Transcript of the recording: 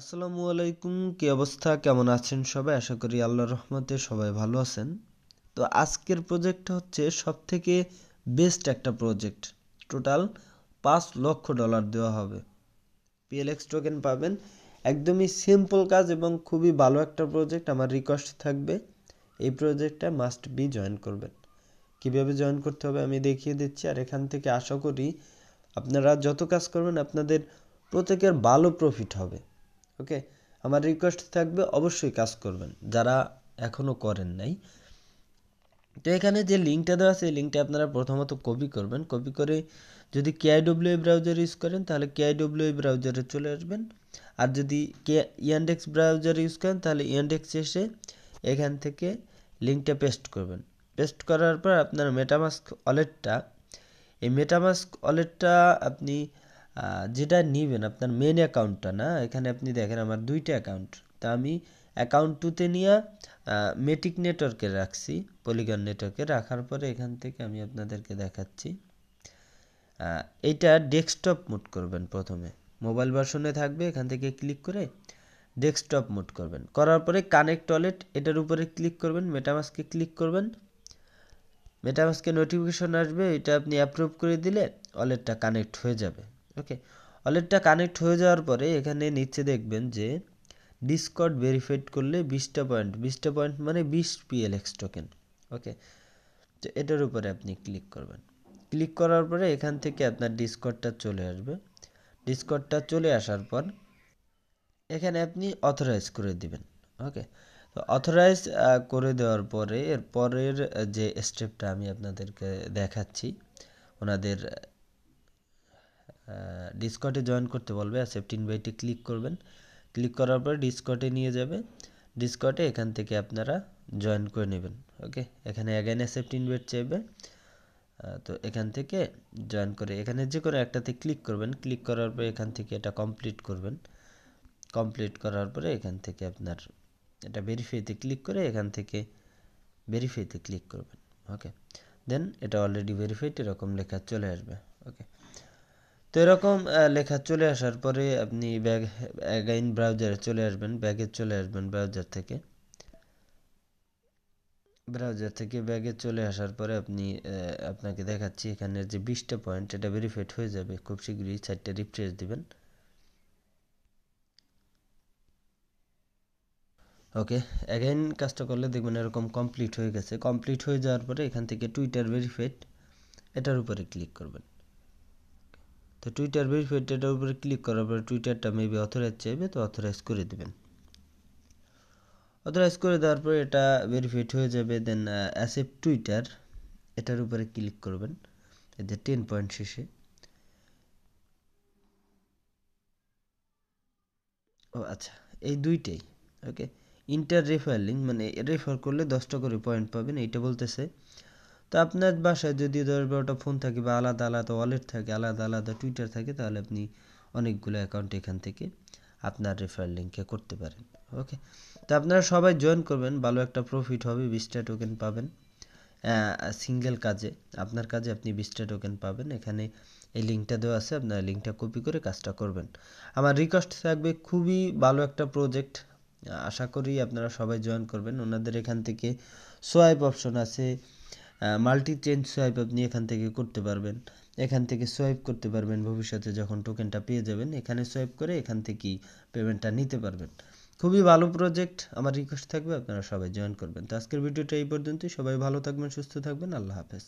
আসসালামু আলাইকুম কি অবস্থা কেমন আছেন সবাই আশা করি আল্লাহ রহমতে সবাই ভালো আছেন তো আজকের প্রজেক্টটা হচ্ছে সবথেকে বেস্ট একটা প্রজেক্ট টোটাল পাঁচ লক্ষ ডলার দেওয়া হবে পিএলএক্স টোকেন পাবেন একদমই সিম্পল কাজ এবং খুবই ভালো একটা প্রজেক্ট আমার রিকোয়েস্ট থাকবে এই প্রজেক্টটা মাস্ট বি জয়েন করবেন কীভাবে জয়েন করতে হবে আমি দেখিয়ে দিচ্ছি আর এখান থেকে আশা করি আপনারা যত কাজ করবেন আপনাদের প্রত্যেকের ভালো প্রফিট হবে ওকে আমার রিকোয়েস্ট থাকবে অবশ্যই কাজ করবেন যারা এখনও করেন নাই তো এখানে যে লিঙ্কটা দেওয়া আছে এই লিঙ্কটা আপনারা প্রথমত কপি করবেন কপি করে যদি কেআইডব্লিউ ব্রাউজার ইউজ করেন তাহলে কেআইডব্লিউ ব্রাউজারে চলে আসবেন আর যদি কে ইয়ানডেক্স ব্রাউজার ইউজ করেন তাহলে ইয়ানডেক্স এসে এখান থেকে লিঙ্কটা পেস্ট করবেন পেস্ট করার পর আপনার মেটামাস্ক ওয়ালেটটা এই মেটামাস্ক ওয়ালেটটা আপনি যেটা নেবেন আপনার মেন অ্যাকাউন্টটা না এখানে আপনি দেখেন আমার দুইটা অ্যাকাউন্ট তা আমি অ্যাকাউন্ট টুতে নিয়ে মেটিক নেটওয়ার্কে রাখছি পলিগন নেটওয়ার্কে রাখার পরে এখান থেকে আমি আপনাদেরকে দেখাচ্ছি এটা ডেস্কটপ মোড করবেন প্রথমে মোবাইল ভার্সনে থাকবে এখান থেকে ক্লিক করে ডেস্কটপ মোড করবেন করার পরে কানেক্ট ওয়ালেট এটার উপরে ক্লিক করবেন মেটামাসকে ক্লিক করবেন মেটামাসকে নোটিফিকেশন আসবে এটা আপনি অ্যাপ্রুভ করে দিলে ওয়ালেটটা কানেক্ট হয়ে যাবে ওকে ওয়ালেটটা কানেক্ট হয়ে যাওয়ার পরে এখানে নিচে দেখবেন যে ডিসকর্ড ভেরিফাইড করলে বিশটা পয়েন্ট বিশটা পয়েন্ট মানে বিশ পিএলএক্স টোকেন ওকে তো এটার উপরে আপনি ক্লিক করবেন ক্লিক করার পরে এখান থেকে আপনার ডিসকর্ডটা চলে আসবে ডিসকর্ডটা চলে আসার পর এখানে আপনি অথরাইজ করে দিবেন ওকে তো অথরাইজ করে দেওয়ার পরে এর পরের যে স্টেপটা আমি আপনাদেরকে দেখাচ্ছি ওনাদের ডিসকটে জয়েন করতে বলবে অ্যাসেপ্ট ইনভাইটে ক্লিক করবেন ক্লিক করার পর ডিসকটে নিয়ে যাবে ডিসকটে এখান থেকে আপনারা জয়েন করে নেবেন ওকে এখানে অ্যাগেন অ্যাসেপ্ট ইনভাইট চাইবে তো এখান থেকে জয়েন করে এখানে যে কোনো একটাতে ক্লিক করবেন ক্লিক করার পরে এখান থেকে এটা কমপ্লিট করবেন কমপ্লিট করার পরে এখান থেকে আপনার এটা ভেরিফাইতে ক্লিক করে এখান থেকে ভেরিফাইতে ক্লিক করবেন ওকে দেন এটা অলরেডি ভেরিফাইড এরকম লেখা চলে আসবে ওকে তো এরকম লেখা চলে আসার পরে আপনি ব্যাগ অ্যাগাইন ব্রাউজারে চলে আসবেন ব্যাগে চলে আসবেন ব্রাউজার থেকে ব্রাউজার থেকে ব্যাগে চলে আসার পরে আপনি আপনাকে দেখাচ্ছি এখানের যে বিশটা পয়েন্ট এটা ভেরিফাইড হয়ে যাবে খুব শীঘ্রই চারটে রিফ্রেশ দিবেন ওকে অ্যাগাইন কাজটা করলে দেখবেন এরকম কমপ্লিট হয়ে গেছে কমপ্লিট হয়ে যাওয়ার পরে এখান থেকে টুইটার ভেরিফাইড এটার উপরে ক্লিক করবেন তো টুইটার ভেরিফাইড উপরে ক্লিক করার পরে টুইটারটা মেবি অথরাইজ চাইবে তো অথরাইজ করে দেবেন অথরাইজ করে দেওয়ার পরে এটা ভেরিফাইড হয়ে যাবে দেন অ্যাসেপ্ট টুইটার এটার উপরে ক্লিক করবেন এতে টেন পয়েন্ট শেষে ও আচ্ছা এই দুইটাই ওকে ইন্টার রেফার মানে রেফার করলে দশটা করে পয়েন্ট পাবেন এইটা বলতেছে তো আপনার বাসায় যদি দশ বারোটা ফোন থাকে বা আলাদা আলাদা ওয়ালেট থাকে আলাদা আলাদা টুইটার থাকে তাহলে আপনি অনেকগুলো অ্যাকাউন্ট এখান থেকে আপনার রেফারেল লিঙ্কে করতে পারেন ওকে তো আপনারা সবাই জয়েন করবেন ভালো একটা প্রফিট হবে বিশটা টোকেন পাবেন সিঙ্গেল কাজে আপনার কাজে আপনি বিশটা টোকেন পাবেন এখানে এই লিঙ্কটা দেওয়া আছে আপনার লিঙ্কটা কপি করে কাজটা করবেন আমার রিকোয়েস্ট থাকবে খুবই ভালো একটা প্রজেক্ট আশা করি আপনারা সবাই জয়েন করবেন ওনাদের এখান থেকে সোয়াইপ অপশন আছে মাল্টি চেঞ্জ সোয়াইপ আপনি এখান থেকে করতে পারবেন এখান থেকে সোয়াইপ করতে পারবেন ভবিষ্যতে যখন টোকেনটা পেয়ে যাবেন এখানে সোয়াইপ করে এখান থেকেই পেমেন্টটা নিতে পারবেন খুবই ভালো প্রজেক্ট আমার রিকোয়েস্ট থাকবে আপনারা সবাই জয়েন করবেন তো আজকের ভিডিওটা এই পর্যন্তই সবাই ভালো থাকবেন সুস্থ থাকবেন আল্লাহ হাফেজ